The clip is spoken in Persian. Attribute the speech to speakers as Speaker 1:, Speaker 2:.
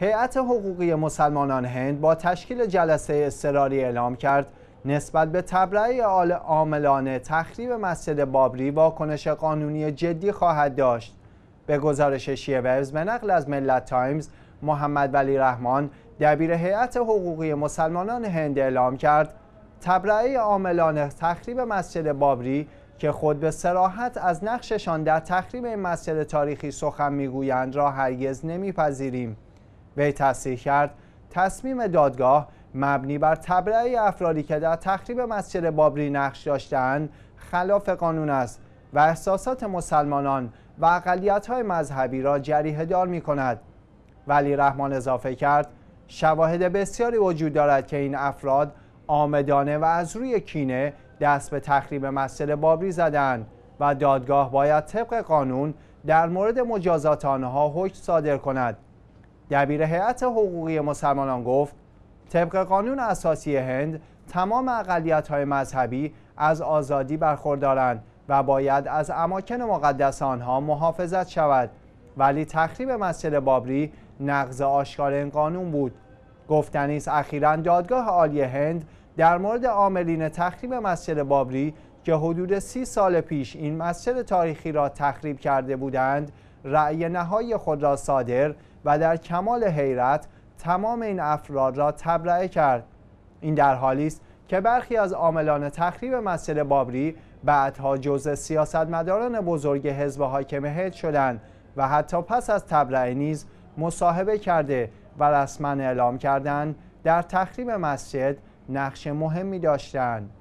Speaker 1: هیئت حقوقی مسلمانان هند با تشکیل جلسه اضطراری اعلام کرد نسبت به تبرعه عاملانه تخریب مسجد بابری واکنش قانونی جدی خواهد داشت به گزارش شیوز به نقل از ملت تایمز محمد ولی رحمان دبیر هیئت حقوقی مسلمانان هند اعلام کرد تبرعه عاملانه تخریب مسجد بابری که خود به سراحت از نقششان در تخریب این مسجد تاریخی سخن میگویند را هرگز نمیپذیریم وی تصریح کرد تصمیم دادگاه مبنی بر تبرعی افرادی که در تخریب مسجد بابری نقش داشتند خلاف قانون است و احساسات مسلمانان و اقلیت‌های مذهبی را جریه دار می کند. ولی رحمان اضافه کرد شواهد بسیاری وجود دارد که این افراد آمدانه و از روی کینه دست به تخریب مسجد بابری زدند و دادگاه باید طبق قانون در مورد مجازات آنها حکم صادر کند دبیر هیئت حقوقی مسلمانان گفت طبق قانون اساسی هند تمام های مذهبی از آزادی برخوردارند و باید از اماکن مقدس آنها محافظت شود ولی تخریب مسجد بابری نقض آشکار این قانون بود گفتنی است اخیرا دادگاه عالی هند در مورد عاملین تخریب مسجد بابری که حدود سی سال پیش این مسجد تاریخی را تخریب کرده بودند رأی نهایی خود را صادر و در کمال حیرت تمام این افراد را تبرئه کرد این در حالی است که برخی از عاملان تخریب مسجد بابری بعدها جزء سیاستمداران بزرگ حزب حاکم هد شدند و حتی پس از تبرئه نیز مصاحبه کرده و رسما اعلام کردند در تخریب مسجد نقش مهمی داشتند